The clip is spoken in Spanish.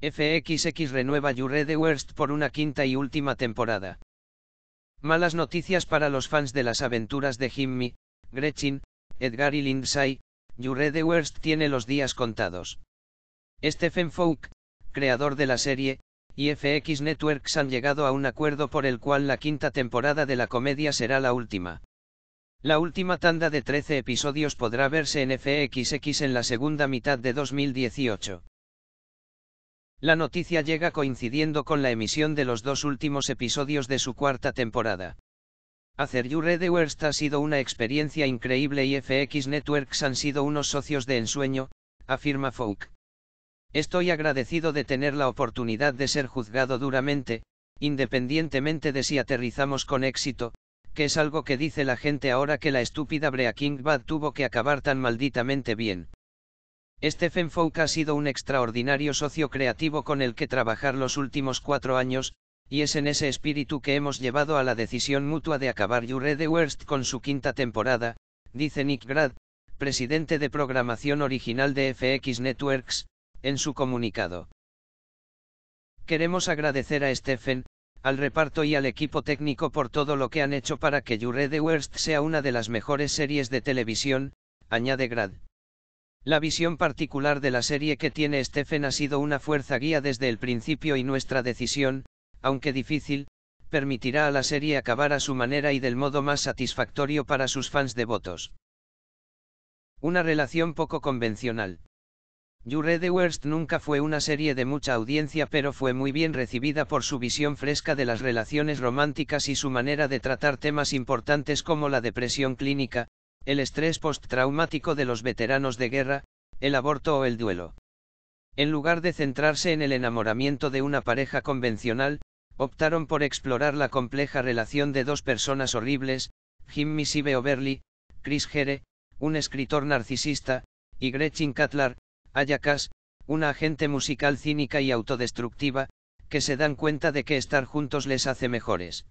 FXX renueva Jure the Worst por una quinta y última temporada. Malas noticias para los fans de las aventuras de Jimmy, Gretchen, Edgar y Lindsay, Jure the Worst tiene los días contados. Stephen Fowke, creador de la serie, y FX Networks han llegado a un acuerdo por el cual la quinta temporada de la comedia será la última. La última tanda de 13 episodios podrá verse en FXX en la segunda mitad de 2018. La noticia llega coincidiendo con la emisión de los dos últimos episodios de su cuarta temporada. Hacer You Red Worst ha sido una experiencia increíble y FX Networks han sido unos socios de ensueño, afirma Folk. Estoy agradecido de tener la oportunidad de ser juzgado duramente, independientemente de si aterrizamos con éxito, que es algo que dice la gente ahora que la estúpida Breaking Bad tuvo que acabar tan malditamente bien. Stephen Fouk ha sido un extraordinario socio creativo con el que trabajar los últimos cuatro años, y es en ese espíritu que hemos llevado a la decisión mutua de acabar Jure the Worst con su quinta temporada, dice Nick Grad, presidente de programación original de FX Networks, en su comunicado. Queremos agradecer a Stephen, al reparto y al equipo técnico por todo lo que han hecho para que Jure the Worst sea una de las mejores series de televisión, añade Grad. La visión particular de la serie que tiene Stephen ha sido una fuerza guía desde el principio y nuestra decisión, aunque difícil, permitirá a la serie acabar a su manera y del modo más satisfactorio para sus fans devotos. Una relación poco convencional. Jure the Worst nunca fue una serie de mucha audiencia pero fue muy bien recibida por su visión fresca de las relaciones románticas y su manera de tratar temas importantes como la depresión clínica, el estrés postraumático de los veteranos de guerra, el aborto o el duelo. En lugar de centrarse en el enamoramiento de una pareja convencional, optaron por explorar la compleja relación de dos personas horribles, Jimmy Sibe Overly, Chris Gere, un escritor narcisista, y Gretchen Catlar, Ayakas, una agente musical cínica y autodestructiva, que se dan cuenta de que estar juntos les hace mejores.